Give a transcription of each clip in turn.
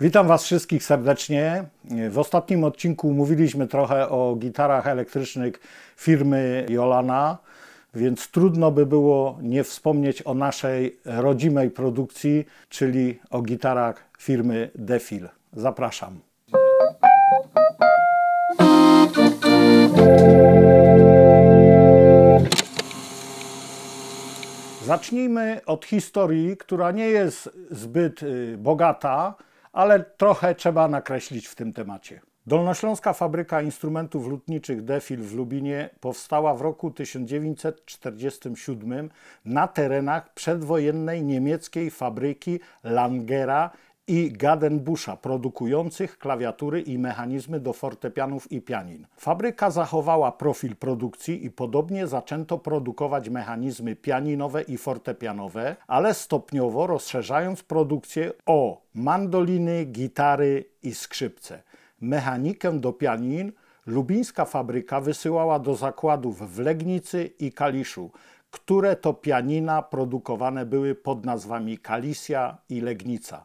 Witam Was wszystkich serdecznie. W ostatnim odcinku mówiliśmy trochę o gitarach elektrycznych firmy Jolana, więc trudno by było nie wspomnieć o naszej rodzimej produkcji, czyli o gitarach firmy Defil. Zapraszam. Zacznijmy od historii, która nie jest zbyt y, bogata, ale trochę trzeba nakreślić w tym temacie. Dolnośląska Fabryka Instrumentów Lutniczych Defil w Lubinie powstała w roku 1947 na terenach przedwojennej niemieckiej fabryki Langera i Gadenbusza, produkujących klawiatury i mechanizmy do fortepianów i pianin. Fabryka zachowała profil produkcji i podobnie zaczęto produkować mechanizmy pianinowe i fortepianowe, ale stopniowo rozszerzając produkcję o mandoliny, gitary i skrzypce. Mechanikę do pianin lubińska fabryka wysyłała do zakładów w Legnicy i Kaliszu, które to pianina produkowane były pod nazwami Kalisja i Legnica.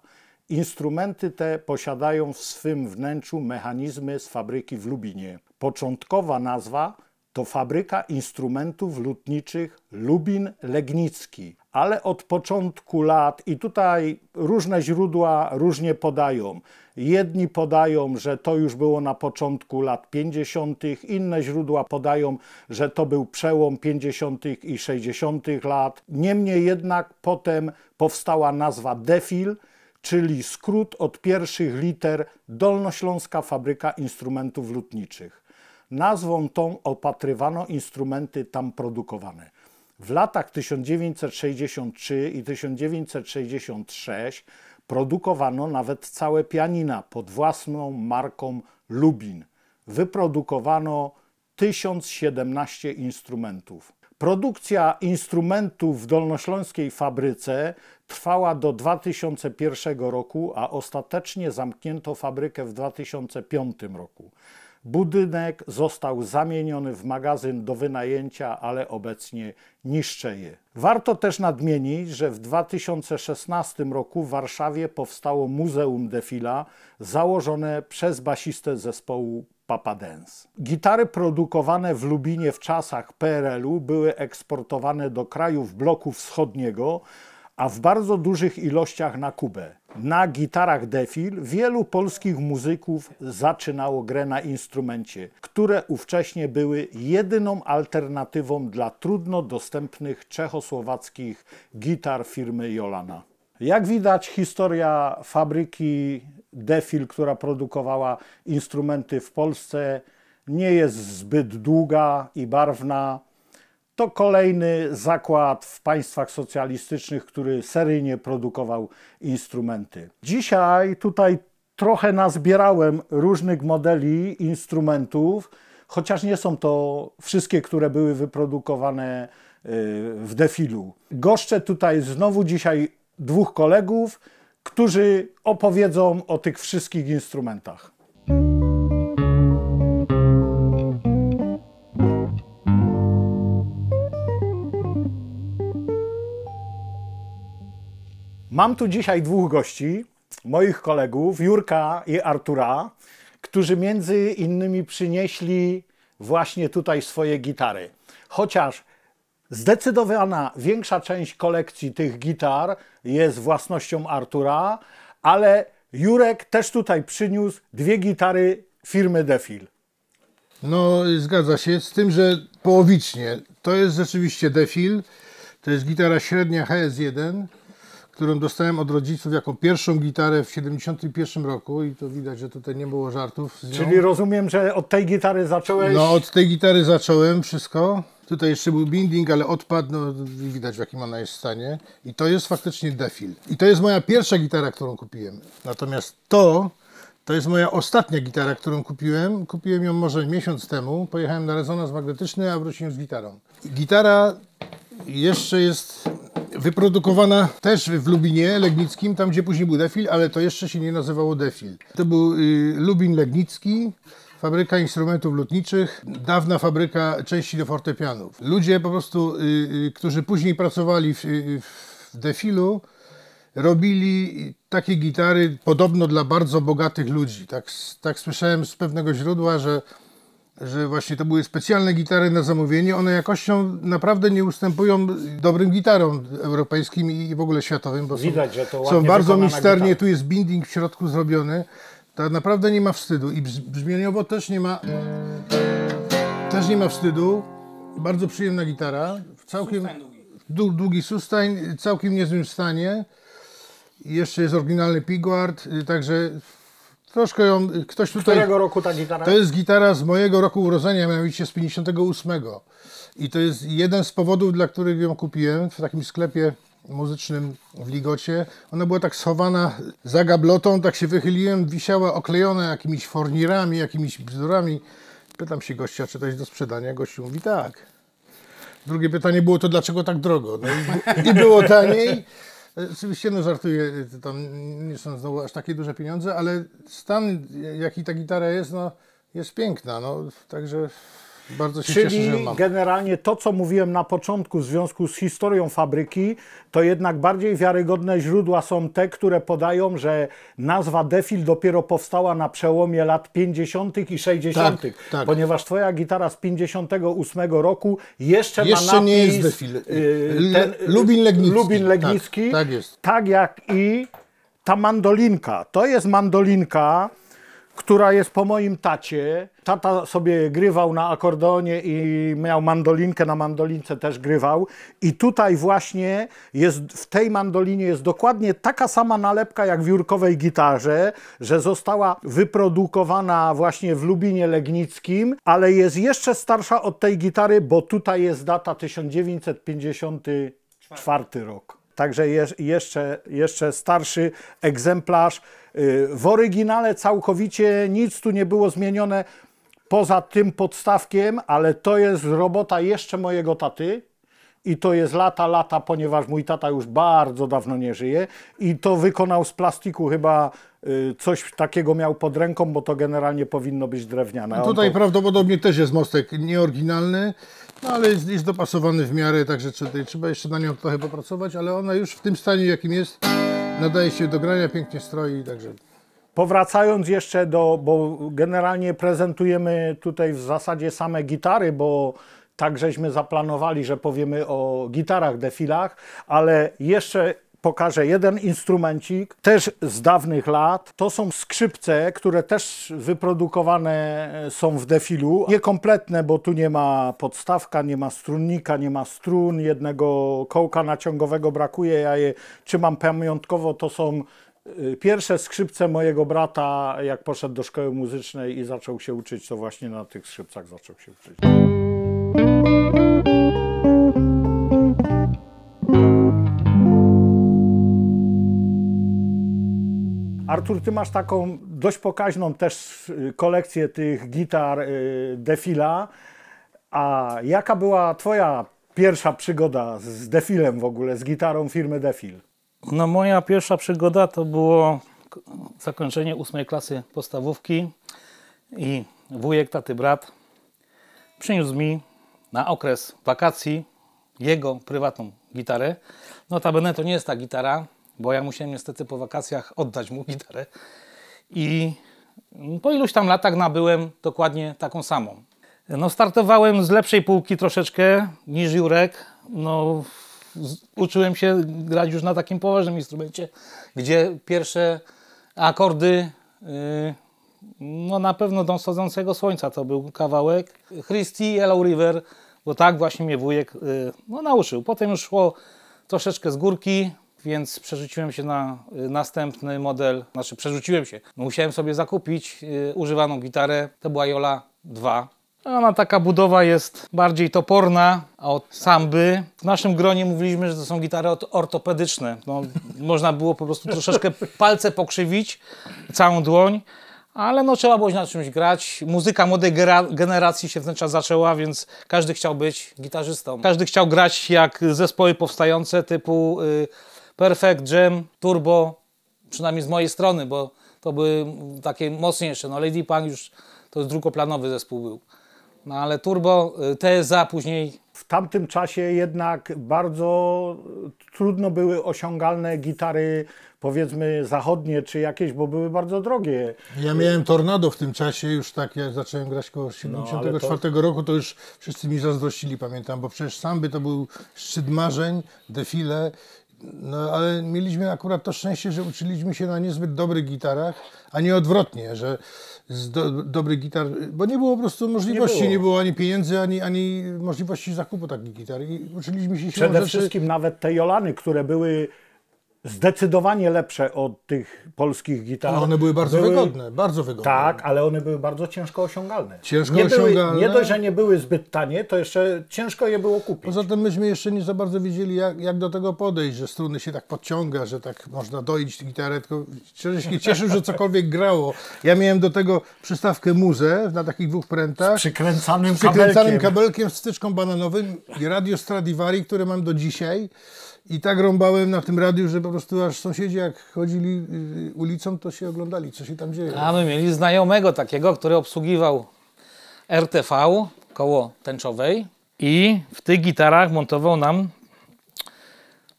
Instrumenty te posiadają w swym wnętrzu mechanizmy z fabryki w Lubinie. Początkowa nazwa to Fabryka Instrumentów Lutniczych Lubin-Legnicki, ale od początku lat, i tutaj różne źródła różnie podają. Jedni podają, że to już było na początku lat 50., inne źródła podają, że to był przełom 50. i 60. lat. Niemniej jednak potem powstała nazwa Defil czyli skrót od pierwszych liter Dolnośląska Fabryka Instrumentów Lutniczych. Nazwą tą opatrywano instrumenty tam produkowane. W latach 1963 i 1966 produkowano nawet całe pianina pod własną marką Lubin. Wyprodukowano 1017 instrumentów. Produkcja instrumentów w dolnośląskiej fabryce trwała do 2001 roku, a ostatecznie zamknięto fabrykę w 2005 roku. Budynek został zamieniony w magazyn do wynajęcia, ale obecnie je. Warto też nadmienić, że w 2016 roku w Warszawie powstało Muzeum Defila założone przez basistę zespołu Papa Dance. Gitary produkowane w Lubinie w czasach PRL-u były eksportowane do krajów bloku wschodniego, a w bardzo dużych ilościach na Kubę. Na gitarach Defil wielu polskich muzyków zaczynało grę na instrumencie, które ówcześnie były jedyną alternatywą dla trudno dostępnych czechosłowackich gitar firmy Jolana. Jak widać, historia fabryki Defil, która produkowała instrumenty w Polsce, nie jest zbyt długa i barwna. To kolejny zakład w państwach socjalistycznych, który seryjnie produkował instrumenty. Dzisiaj tutaj trochę nazbierałem różnych modeli instrumentów, chociaż nie są to wszystkie, które były wyprodukowane e, w defilu. Goszczę tutaj znowu dzisiaj dwóch kolegów, którzy opowiedzą o tych wszystkich instrumentach. Mam tu dzisiaj dwóch gości, moich kolegów, Jurka i Artura, którzy między innymi przynieśli właśnie tutaj swoje gitary. Chociaż zdecydowana większa część kolekcji tych gitar jest własnością Artura, ale Jurek też tutaj przyniósł dwie gitary firmy Defil. No, zgadza się, z tym, że połowicznie. To jest rzeczywiście Defil, to jest gitara średnia HS1, którą dostałem od rodziców jako pierwszą gitarę w 71 roku i to widać, że tutaj nie było żartów. Czyli rozumiem, że od tej gitary zacząłeś? No, od tej gitary zacząłem wszystko. Tutaj jeszcze był binding, ale odpadł, no widać w jakim ona jest stanie. I to jest faktycznie defil. I to jest moja pierwsza gitara, którą kupiłem. Natomiast to, to jest moja ostatnia gitara, którą kupiłem. Kupiłem ją może miesiąc temu. Pojechałem na rezonans magnetyczny, a wróciłem z gitarą. Gitara jeszcze jest wyprodukowana też w Lubinie Legnickim, tam gdzie później był Defil, ale to jeszcze się nie nazywało Defil. To był y, Lubin Legnicki fabryka instrumentów lutniczych, dawna fabryka części do fortepianów. Ludzie po prostu, y, y, którzy później pracowali w, y, w defilu, robili takie gitary podobno dla bardzo bogatych ludzi. Tak, tak słyszałem z pewnego źródła, że, że właśnie to były specjalne gitary na zamówienie. One jakością naprawdę nie ustępują dobrym gitarom europejskim i w ogóle światowym, bo Widać, są, że to są bardzo misternie. Tu jest binding w środku zrobiony. Tak naprawdę nie ma wstydu i brzmieniowo też nie ma też nie ma wstydu. Bardzo przyjemna gitara. Całkiem długi. długi sustain, całkiem niezłym stanie. Jeszcze jest oryginalny Piguard, y, także troszkę ją ktoś tutaj... Którego roku ta gitara? To jest gitara z mojego roku urodzenia, mianowicie z 58. I to jest jeden z powodów, dla których ją kupiłem w takim sklepie muzycznym w Ligocie. Ona była tak schowana za gablotą, tak się wychyliłem, wisiała oklejona jakimiś fornirami, jakimiś bzdurami. Pytam się gościa, czy to jest do sprzedania. Gościu mówi tak. Drugie pytanie było to, dlaczego tak drogo? No i, i było taniej. Oczywiście, no żartuję, tam nie są znowu aż takie duże pieniądze, ale stan, jaki ta gitara jest, no jest piękna, no także bardzo się Czyli cieszę, że mam. generalnie to, co mówiłem na początku w związku z historią fabryki, to jednak bardziej wiarygodne źródła są te, które podają, że nazwa Defil dopiero powstała na przełomie lat 50. i 60., tak, tak. ponieważ twoja gitara z 58 roku jeszcze, jeszcze ma napis... nie jest Defil. Y, y, Lubin Legnicki. Lubin tak, Legnicki. Tak, tak jest. Tak jak i ta mandolinka. To jest mandolinka która jest po moim tacie. Tata sobie grywał na akordeonie i miał mandolinkę, na mandolince też grywał. I tutaj właśnie jest, w tej mandolinie jest dokładnie taka sama nalepka jak w jurkowej gitarze, że została wyprodukowana właśnie w Lubinie Legnickim, ale jest jeszcze starsza od tej gitary, bo tutaj jest data 1954 rok. Także jeszcze, jeszcze starszy egzemplarz. Y, w oryginale całkowicie nic tu nie było zmienione poza tym podstawkiem, ale to jest robota jeszcze mojego taty. I to jest lata, lata, ponieważ mój tata już bardzo dawno nie żyje. I to wykonał z plastiku chyba Y, coś takiego miał pod ręką, bo to generalnie powinno być drewniane. No tutaj to... prawdopodobnie też jest mostek nieoryginalny, no ale jest, jest dopasowany w miarę, także trzeba jeszcze na nią trochę popracować, ale ona już w tym stanie, jakim jest, nadaje się do grania, pięknie stroi, także... Powracając jeszcze do, bo generalnie prezentujemy tutaj w zasadzie same gitary, bo tak żeśmy zaplanowali, że powiemy o gitarach, defilach, ale jeszcze pokażę jeden instrumencik, też z dawnych lat. To są skrzypce, które też wyprodukowane są w defilu. Niekompletne, bo tu nie ma podstawka, nie ma strunnika, nie ma strun, jednego kołka naciągowego brakuje. Ja je trzymam pamiątkowo, to są y, Pierwsze skrzypce mojego brata, jak poszedł do szkoły muzycznej i zaczął się uczyć, to właśnie na tych skrzypcach zaczął się uczyć. Artur, ty masz taką dość pokaźną też y, kolekcję tych gitar y, Defila. A jaka była twoja pierwsza przygoda z Defilem w ogóle, z gitarą firmy Defil? No moja pierwsza przygoda to było zakończenie ósmej klasy podstawówki i wujek, taty, brat przyniósł mi na okres wakacji jego prywatną gitarę. Notabene to nie jest ta gitara, bo ja musiałem niestety po wakacjach oddać mu gitarę i mm, po iluś tam latach nabyłem dokładnie taką samą. No startowałem z lepszej półki troszeczkę niż Jurek. No, uczyłem się grać już na takim poważnym instrumencie, gdzie pierwsze akordy yy, no na pewno Dom Sadzącego Słońca to był kawałek. Christie, Yellow River, bo tak właśnie mnie wujek yy, no, nauczył. Potem już szło troszeczkę z górki, więc przerzuciłem się na y, następny model, znaczy przerzuciłem się. No, musiałem sobie zakupić y, używaną gitarę, to była Jola 2. Ona taka budowa jest bardziej toporna, od samby. W naszym gronie mówiliśmy, że to są gitary ortopedyczne. No, można było po prostu troszeczkę palce pokrzywić, całą dłoń ale no trzeba było na czymś grać. Muzyka młodej generacji się w ten czas zaczęła, więc każdy chciał być gitarzystą. Każdy chciał grać jak zespoły powstające typu y, Perfect Jam Turbo, przynajmniej z mojej strony, bo to były takie mocniejsze. No Lady Punk już to jest drugoplanowy zespół był. No ale Turbo, y, TSA później. W tamtym czasie jednak bardzo trudno były osiągalne gitary powiedzmy zachodnie czy jakieś, bo były bardzo drogie. Ja miałem Tornado w tym czasie, już tak jak zacząłem grać koło 1974 no, to... roku, to już wszyscy mi zazdrościli, pamiętam, bo przecież Samby to był szczyt marzeń, defile no ale mieliśmy akurat to szczęście, że uczyliśmy się na niezbyt dobrych gitarach, a nie odwrotnie, że z do, dobrych gitar, bo nie było po prostu możliwości, nie było, nie było ani pieniędzy, ani, ani możliwości zakupu takich gitar. I uczyliśmy się Przede rzeczy... wszystkim nawet te Jolany, które były zdecydowanie lepsze od tych polskich gitar. Ale one były bardzo były... wygodne, bardzo wygodne. Tak, ale one były bardzo ciężko osiągalne. Ciężko nie osiągalne. Były, nie dość, że nie były zbyt tanie, to jeszcze ciężko je było kupić. Poza tym myśmy jeszcze nie za bardzo wiedzieli, jak, jak do tego podejść, że struny się tak podciąga, że tak można doić gitarę, tylko się cieszył, że cokolwiek grało. Ja miałem do tego przystawkę muzę na takich dwóch prętach. Z przykręcanym, z przykręcanym kabelkiem. kabelkiem, styczką bananowym i radio Stradivari, które mam do dzisiaj. I tak rąbałem na tym radiu, że po prostu aż sąsiedzi jak chodzili y, y, ulicą, to się oglądali, co się tam dzieje. A my mieli znajomego takiego, który obsługiwał RTV koło tęczowej i w tych gitarach montował nam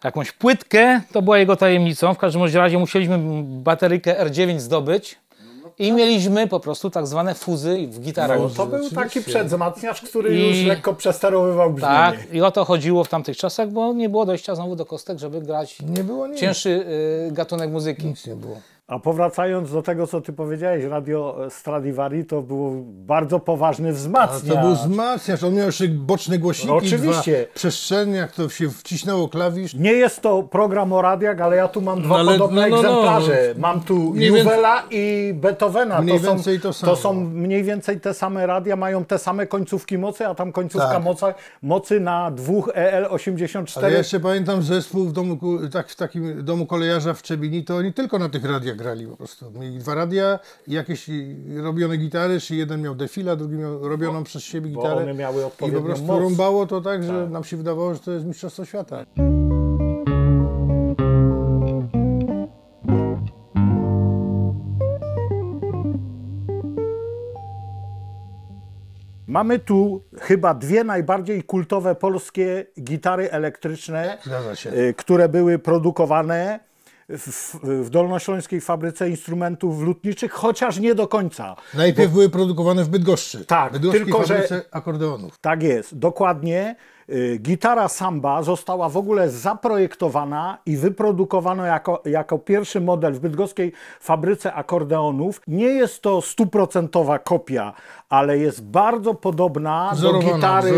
jakąś płytkę, to była jego tajemnicą. W każdym razie musieliśmy baterykę R9 zdobyć i mieliśmy po prostu tak zwane fuzy w gitarach. No, to był taki przedzmacniacz, który I... już lekko przestarowywał brzmienie. Tak, i o to chodziło w tamtych czasach, bo nie było dojścia znowu do kostek, żeby grać nie było, cięższy y, gatunek muzyki. Nic nie było. A powracając do tego, co ty powiedziałeś, radio Stradivari to był bardzo poważny wzmacniacz. A to był wzmacniacz, on miał jeszcze boczne głośniki, Oczywiście. dwa przestrzenie, jak to się wcisnęło klawisz. Nie jest to program o radiach, ale ja tu mam dwa no ale, podobne no, no, no, egzemplarze. Mam tu Juwela i Beethovena. Mniej to są, więcej to samo. To są mniej więcej te same radia, mają te same końcówki mocy, a tam końcówka tak. mocy, mocy na dwóch EL84. Ale ja jeszcze pamiętam zespół w, domu, tak, w takim domu kolejarza w Czebini, to nie tylko na tych radiach grali po prostu. Mieli dwa radia i jakieś robione gitary, czy jeden miał defila, drugi miał robioną bo, przez siebie gitarę. Bo one miały I po prostu moc. to tak, że tak. nam się wydawało, że to jest mistrzostwo świata. Mamy tu chyba dwie najbardziej kultowe polskie gitary elektryczne, y, które były produkowane w, dolnośląskiej fabryce instrumentów lutniczych, chociaż nie do końca. Najpierw bo... były produkowane w Bydgoszczy. Tak, tylko że akordeonów. Tak jest, dokładnie. Y, gitara samba została w ogóle zaprojektowana i wyprodukowano jako, jako pierwszy model w bydgoskiej fabryce akordeonów. Nie jest to stuprocentowa kopia, ale jest bardzo podobna wzorowana, do gitary,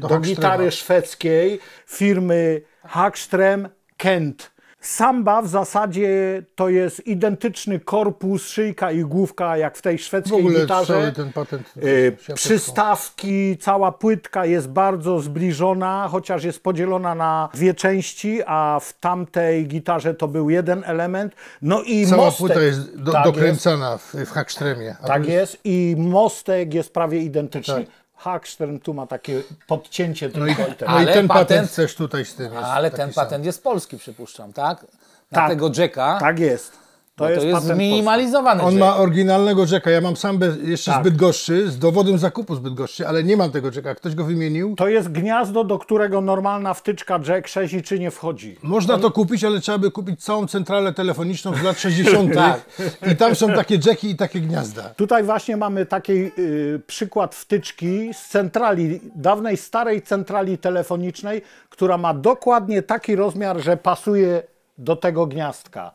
do, do, do gitary szwedzkiej firmy Hagström Kent. Samba w zasadzie to jest identyczny korpus, szyjka i główka jak w tej szwedzkiej w ogóle gitarze. Ten patent, yy, przystawki, cała płytka jest bardzo zbliżona, chociaż jest podzielona na dwie części, a w tamtej gitarze to był jeden element. No i cała mostek, płyta jest do, tak dokręcana jest. w, w hakstremie. Tak jest i mostek jest prawie identyczny. Tak. Hackstern tu ma takie podcięcie no i, ten. No i ten patent, chcesz tutaj z tym Ale ten patent sam. jest polski, przypuszczam, tak? Na tak, tego Jacka. Tak jest. To, no jest, to jest zminimalizowany On ma oryginalnego rzeka. Ja mam sam bez, jeszcze tak. zbyt gorszy, z dowodem zakupu zbyt gorszy, ale nie mam tego rzeka. Ktoś go wymienił. To jest gniazdo, do którego normalna wtyczka Jack 6 czy nie wchodzi. Można on... to kupić, ale trzeba by kupić całą centralę telefoniczną z lat 60. Tak. I tam są takie Jacki i takie gniazda. Tutaj właśnie mamy taki y, przykład wtyczki z centrali, dawnej starej centrali telefonicznej, która ma dokładnie taki rozmiar, że pasuje do tego gniazdka.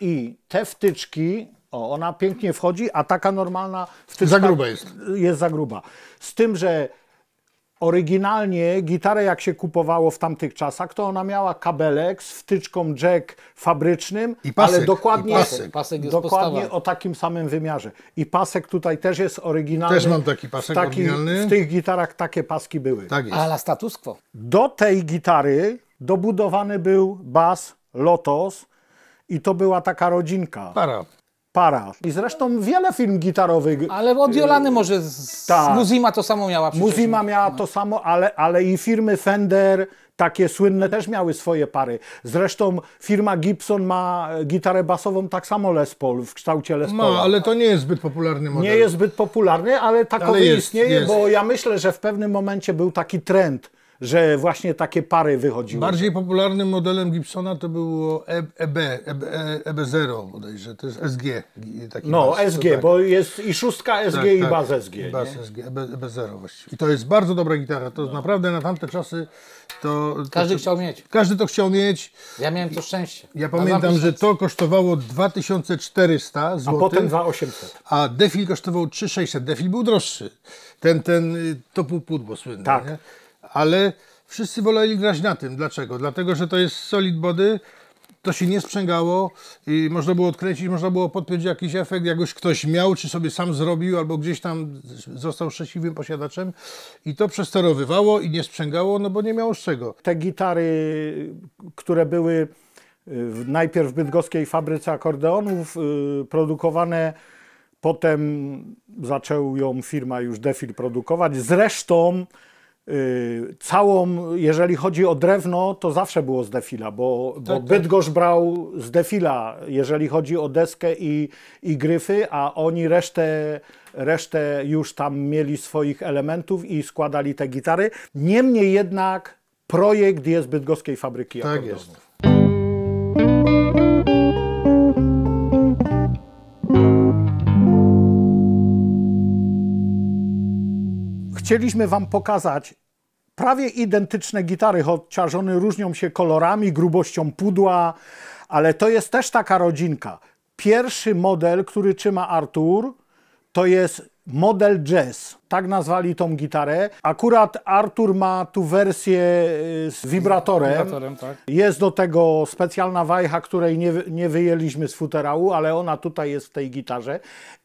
I te wtyczki, o, ona pięknie wchodzi, a taka normalna wtyczka za gruba jest. jest za gruba. Z tym, że Oryginalnie gitarę jak się kupowało w tamtych czasach, to ona miała kabelek z wtyczką jack fabrycznym, I pasek, ale dokładnie, pasek. Pasek dokładnie o takim samym wymiarze. I pasek tutaj też jest oryginalny. Też mam taki pasek w taki, oryginalny. W tych gitarach takie paski były. Tak jest. A na status quo. Do tej gitary dobudowany był bas Lotos, i to była taka rodzinka. Para. Para. I zresztą wiele film gitarowych. Ale od Jolany może z, ta. Muzima to samo miała. Przecież. Muzima miała no. to samo, ale, ale i firmy Fender, takie słynne, też miały swoje pary. Zresztą firma Gibson ma gitarę basową tak samo Les Paul, w kształcie Les Paul. Ma, ale to nie jest zbyt popularny model. Nie jest zbyt popularny, ale takowy ale jest, istnieje, jest. bo ja myślę, że w pewnym momencie był taki trend że właśnie takie pary wychodziły. Bardziej popularnym modelem Gibsona to było EB, e EB, EB0 e bodajże, to jest SG. no, bas, SG, tak. bo jest i szóstka SG tak, i tak, baz SG. I baz nie? SG, EB, EB0 właściwie. I to jest bardzo dobra gitara, to no. naprawdę na tamte czasy to, Każdy to, chciał mieć. Każdy to chciał mieć. Ja miałem to szczęście. Ja pamiętam, że to kosztowało 2400 zł. A potem 2800. A defil kosztował 3600. Defil był droższy. Ten, ten, y, topu pudło słynne. Tak. Nie? ale wszyscy woleli grać na tym. Dlaczego? Dlatego, że to jest solid body, to się nie sprzęgało i można było odkręcić, można było podpiąć jakiś efekt, jakoś ktoś miał, czy sobie sam zrobił, albo gdzieś tam został szczęśliwym posiadaczem i to przesterowywało i nie sprzęgało, no bo nie miało z czego. Te gitary, które były y, w, najpierw w bydgoskiej fabryce akordeonów, y, produkowane Potem zaczął ją firma już Defil produkować. Zresztą Y, całą, jeżeli chodzi o drewno, to zawsze było z defila, bo, tak, bo tak. Bydgoszcz brał z defila, jeżeli chodzi o deskę i, i gryfy, a oni resztę, resztę już tam mieli swoich elementów i składali te gitary. Niemniej jednak projekt jest bydgoskiej fabryki. Tak jest. chcieliśmy Wam pokazać prawie identyczne gitary, chociaż one różnią się kolorami, grubością pudła, ale to jest też taka rodzinka. Pierwszy model, który trzyma Artur, to jest model jazz. Tak nazwali tą gitarę. Akurat Artur ma tu wersję y, z wibratorem. wibratorem tak. Jest do tego specjalna wajcha, której nie, nie wyjęliśmy z futerału, ale ona tutaj jest w tej gitarze.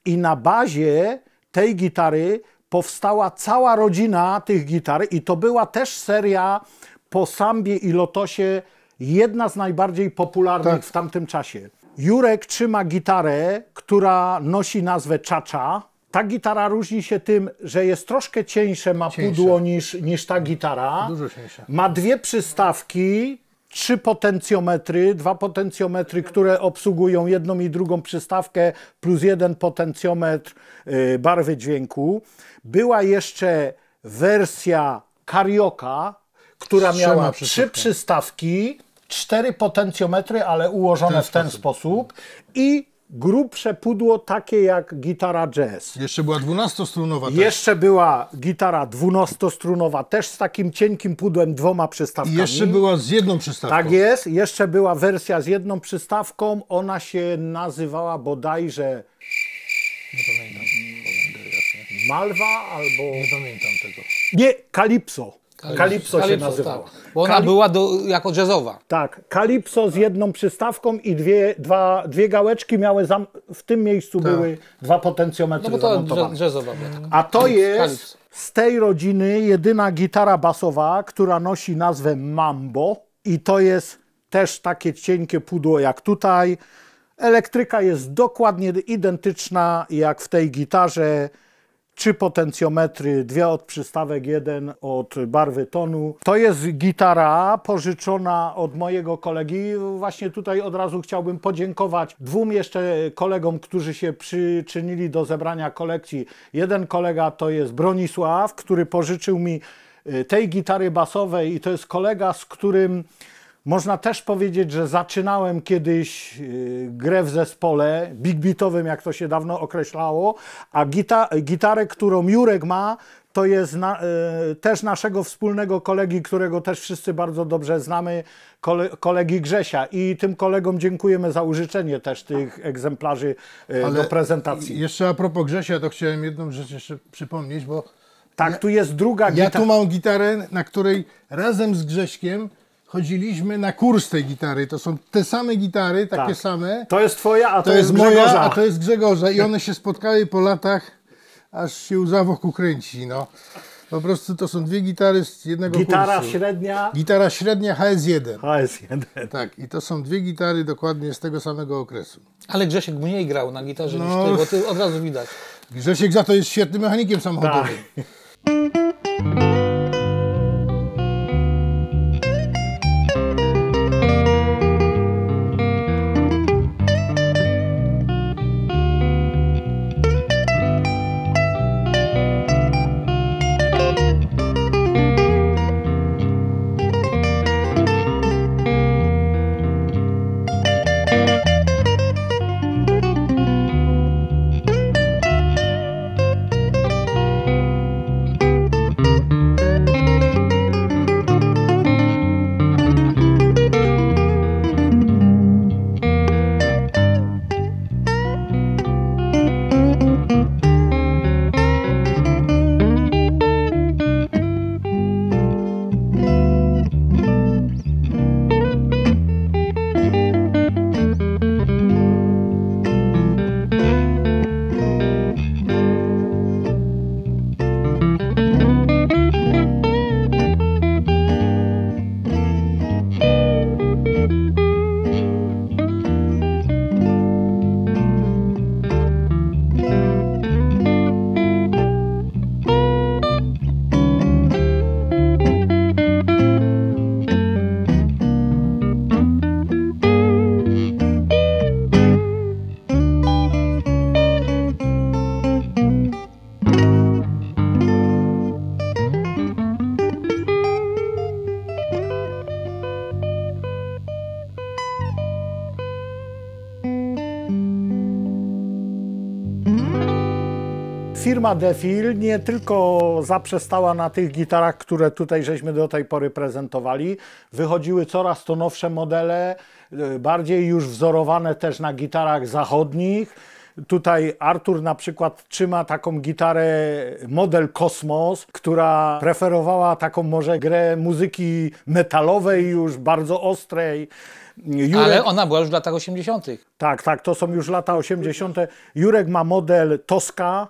I na bazie tej gitary powstała cała rodzina tych gitar i to była też seria po Sambie i Lotosie jedna z najbardziej popularnych tak. w tamtym czasie. Jurek trzyma gitarę, która nosi nazwę Czacza. Ta gitara różni się tym, że jest troszkę cieńsze, ma cieńsze. pudło niż, niż ta gitara. Dużo cieńsze. Ma dwie przystawki, trzy potencjometry, dwa potencjometry, które obsługują jedną i drugą przystawkę, plus jeden potencjometr y, barwy dźwięku. Była jeszcze wersja Carioca, która miała trzy przystawki, cztery potencjometry, ale ułożone w ten, w ten sposób. sposób i grubsze pudło takie jak gitara jazz. Jeszcze była dwunastostrunowa też. Jeszcze była gitara dwunastostrunowa też z takim cienkim pudłem, dwoma przystawkami. I jeszcze była z jedną przystawką. Tak jest, jeszcze była wersja z jedną przystawką. Ona się nazywała bodajże... Nie pamiętam. Malwa albo... Nie pamiętam tego. Nie, Kalipso. Kalipso, się nazywała. Tak. Bo ona była do, jako jazzowa. Tak, Kalipso z jedną przystawką i dwie, dwa, dwie gałeczki miały, zam... w tym miejscu tak. były dwa potencjometry no bo to jazzowa była. Tak. A to jest z tej rodziny jedyna gitara basowa, która nosi nazwę Mambo i to jest też takie cienkie pudło jak tutaj. Elektryka jest dokładnie identyczna jak w tej gitarze trzy potencjometry, dwie od przystawek, jeden od barwy tonu. To jest gitara pożyczona od mojego kolegi. Właśnie tutaj od razu chciałbym podziękować dwóm jeszcze kolegom, którzy się przyczynili do zebrania kolekcji. Jeden kolega to jest Bronisław, który pożyczył mi y, tej gitary basowej i to jest kolega, z którym można też powiedzieć, że zaczynałem kiedyś y, grę w zespole big beatowym, jak to się dawno określało, a gita gitarę, którą Jurek ma, to jest na, y, też naszego wspólnego kolegi, którego też wszyscy bardzo dobrze znamy, kole, kolegi Grzesia. I tym kolegom dziękujemy za użyczenie też tych egzemplarzy y, do prezentacji. Jeszcze a propos Grzesia, to chciałem jedną rzecz jeszcze przypomnieć, bo... Tak, ja, tu jest druga gitara. Ja tu mam gitarę, na której razem z Grześkiem chodziliśmy na kurs tej gitary. To są te same gitary, takie tak. same. To jest twoja, a to, to jest, jest moja, a to jest Grzegorza. I one się spotkały po latach, aż się łza wokół kręci. No. Po prostu to są dwie gitary z jednego Gitara kursu. średnia. Gitara średnia HS1. HS1. Tak, i to są dwie gitary dokładnie z tego samego okresu. Ale Grzesiek mniej grał na gitarze no, niż ty, bo ty od razu widać. Grzesiek za to jest świetnym mechanikiem samochodowym. Tak. firma Defil nie tylko zaprzestała na tych gitarach, które tutaj żeśmy do tej pory prezentowali, wychodziły coraz to nowsze modele, y, bardziej już wzorowane też na gitarach zachodnich. Tutaj Artur na przykład trzyma taką gitarę model Kosmos, która preferowała taką może grę muzyki metalowej już, bardzo ostrej. Jurek... Ale ona była już w latach 80. Tak, tak, to są już lata 80. Jurek ma model Toska,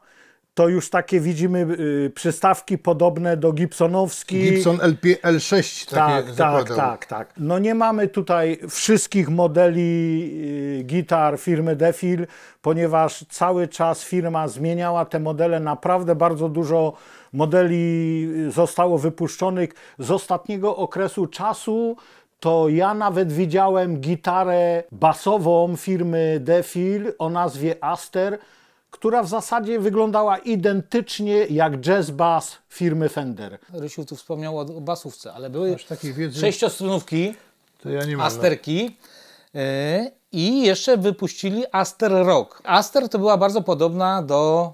to już takie widzimy y, przystawki podobne do Gibsonowskich. Gibson LP, L6 tak, tak, tak, tak. No nie mamy tutaj wszystkich modeli y, gitar firmy Defil, ponieważ cały czas firma zmieniała te modele. Naprawdę bardzo dużo modeli y, zostało wypuszczonych z ostatniego okresu czasu to ja nawet widziałem gitarę basową firmy Defil o nazwie Aster, która w zasadzie wyglądała identycznie jak jazz bass firmy Fender. Rysiu tu wspomniał o, basówce, ale były wiedzy... sześciostrunówki, ja no. asterki e, i jeszcze wypuścili Aster Rock. Aster to była bardzo podobna do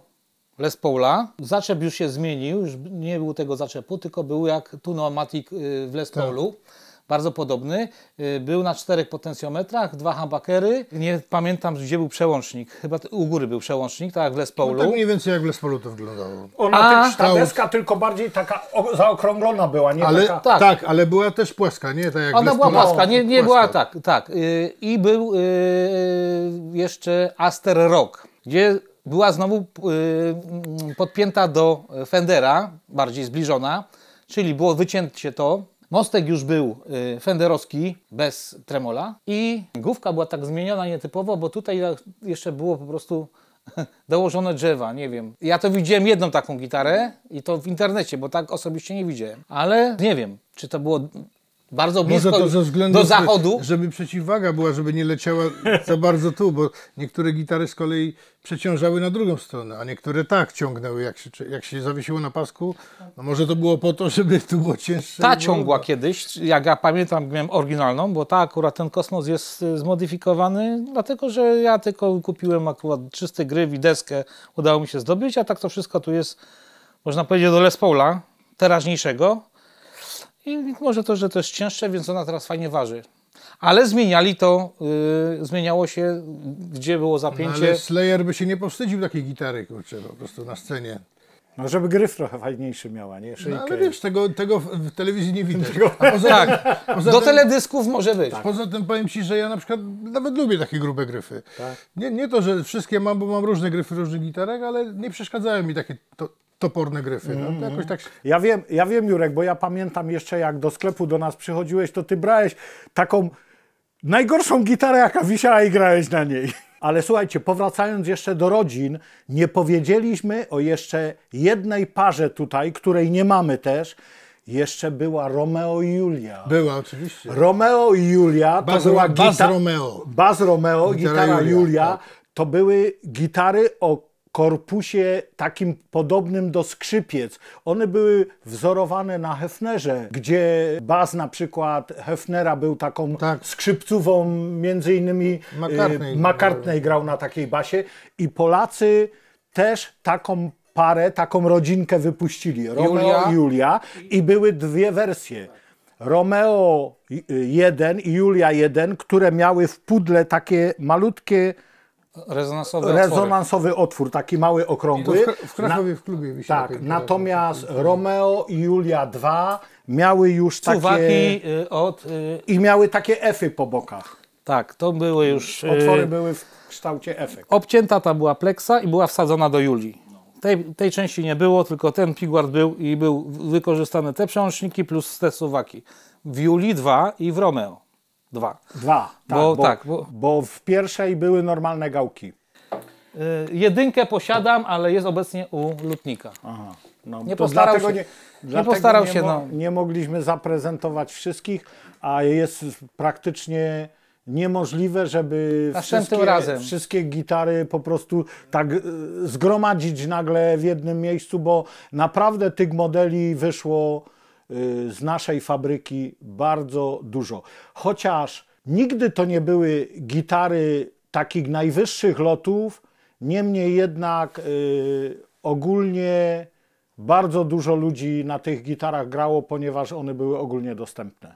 Les Paula. Zaczep już się zmienił, już nie był tego zaczepu, tylko był jak Tunomatic e, w Les tak. Paulu. Tak bardzo podobny. Y, był na czterech potencjometrach, dwa hambakery Nie pamiętam, gdzie był przełącznik. Chyba u góry był przełącznik, tak jak w Les no Paulu. No tak mniej więcej jak w Les Paulu to wyglądało. Ona A, ta deska tylko bardziej taka zaokrąglona była, nie ale, taka... Tak. tak, ale była też płaska, nie? Tak jak Ona była płaska, nie, nie płaska. była tak, tak. Y, I był yy, jeszcze Aster Rock, gdzie była znowu yy, podpięta do Fendera, bardziej zbliżona, czyli było wycięcie to, Mostek już był y, fenderowski, bez tremola i główka była tak zmieniona nietypowo, bo tutaj jeszcze było po prostu dołożone drzewa, nie wiem. Ja to widziałem jedną taką gitarę i to w internecie, bo tak osobiście nie widziałem. Ale nie wiem, czy to było bardzo blisko Może to ze względu, do zachodu. Żeby, żeby przeciwwaga była, żeby nie leciała za bardzo tu, bo niektóre gitary z kolei przeciążały na drugą stronę, a niektóre tak ciągnęły, jak się, jak się zawiesiło na pasku. No może to było po to, żeby tu było cięższe. Ta ciągła kiedyś, jak ja pamiętam, miałem oryginalną, bo ta akurat ten kosmos jest e, zmodyfikowany, dlatego że ja tylko kupiłem akurat czysty gry i deskę, udało mi się zdobyć, a tak to wszystko tu jest, można powiedzieć, do Les Paula teraźniejszego, i może to, że to jest cięższe, więc ona teraz fajnie waży. Ale zmieniali to, yy, zmieniało się, gdzie było zapięcie. No ale Slayer by się nie powstydził takiej gitary, kurczę, po prostu na scenie. No, żeby gryf trochę fajniejszy miała, nie? No, ale wiesz, tego, tego w telewizji nie widać. A poza tak, tym, poza do tym, teledysków może być. Tak. Poza tym powiem Ci, że ja na przykład nawet lubię takie grube gryfy. Tak. Nie, nie to, że wszystkie mam, bo mam różne gryfy różnych gitarek, ale nie przeszkadzają mi takie to, toporne gryfy. No. Mm -hmm. tak... ja, wiem, ja wiem, Jurek, bo ja pamiętam jeszcze, jak do sklepu do nas przychodziłeś, to Ty brałeś taką najgorszą gitarę, jaka wisiała i grałeś na niej. Ale słuchajcie, powracając jeszcze do rodzin, nie powiedzieliśmy o jeszcze jednej parze tutaj, której nie mamy też. Jeszcze była Romeo i Julia. Była, oczywiście. Romeo i Julia Baz, to była Baz Romeo. Baz Romeo, gitara, gitara Julia. Julia. Tak. To były gitary, o korpusie takim podobnym do skrzypiec. One były wzorowane na Hefnerze, gdzie bas na przykład Hefnera był taką tak. skrzypcową, między innymi y, McCartney. grał na takiej basie i Polacy też taką parę, taką rodzinkę wypuścili, Romeo Julia. i Julia i były dwie wersje. Romeo 1 y, i Julia 1, które miały w pudle takie malutkie Rezonansowy, rezonansowy otwór. taki mały, okrągły. W, w Krakowie, w klubie wisiał. Tak, natomiast Romeo i Julia 2 miały już takie... Suwaki y, y, I miały takie efy po bokach. Tak, to były już... Y, Otwory były w kształcie efek. Obcięta ta była pleksa i była wsadzona do Julii. Tej, tej części nie było, tylko ten Piguard był i był wykorzystane te przełączniki plus te suwaki. W Julii 2 i w Romeo. Dwa. Dwa, tak, bo, bo, tak, bo... bo w pierwszej były normalne gałki. Y, jedynkę posiadam, ale jest obecnie u lutnika. Aha. No, nie, postarał się, nie, nie postarał nie się. Mo, no. Nie mogliśmy zaprezentować wszystkich, a jest praktycznie niemożliwe, żeby wszystkie, razem. wszystkie gitary po prostu tak y, zgromadzić nagle w jednym miejscu, bo naprawdę tych modeli wyszło Y, z naszej fabryki bardzo dużo. Chociaż nigdy to nie były gitary takich najwyższych lotów, niemniej jednak y, ogólnie bardzo dużo ludzi na tych gitarach grało, ponieważ one były ogólnie dostępne.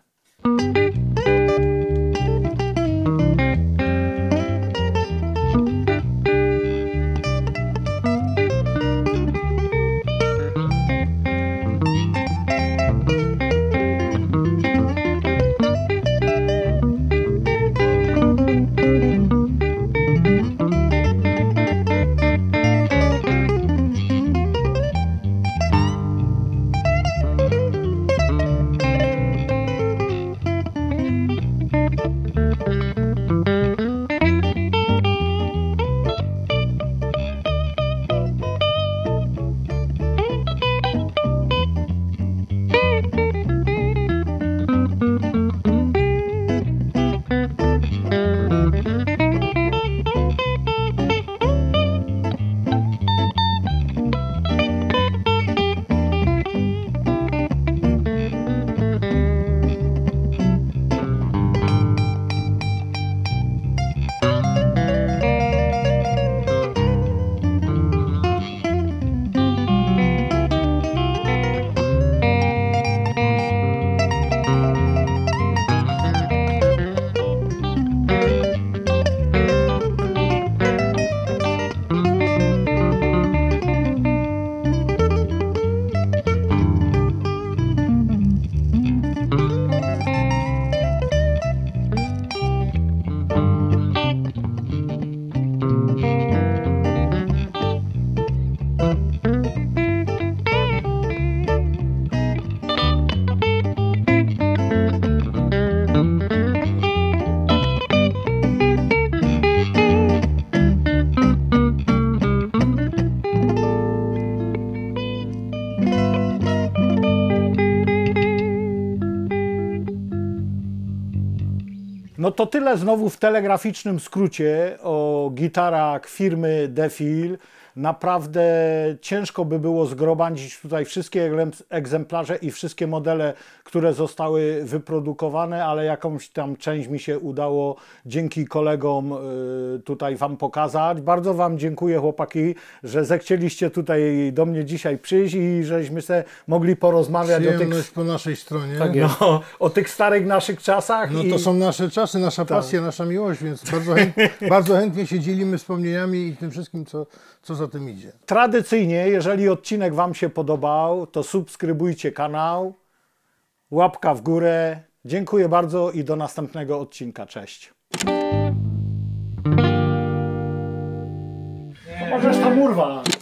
No to tyle znowu w telegraficznym skrócie o gitarach firmy Defil. Naprawdę ciężko by było zgromadzić tutaj wszystkie egzemplarze i wszystkie modele, które zostały wyprodukowane, ale jakąś tam część mi się udało dzięki kolegom y, tutaj Wam pokazać. Bardzo Wam dziękuję chłopaki, że zechcieliście tutaj do mnie dzisiaj przyjść i żeśmy se mogli porozmawiać o tych... po naszej stronie. Tak no, o tych starych naszych czasach. No i... to są nasze czasy, nasza tak. pasja, nasza miłość, więc bardzo, bardzo chętnie się dzielimy wspomnieniami i tym wszystkim, co, co za tym idzie. Tradycyjnie, jeżeli odcinek Wam się podobał, to subskrybujcie kanał, łapka w górę. Dziękuję bardzo i do następnego odcinka. Cześć. Możesz tam urwać.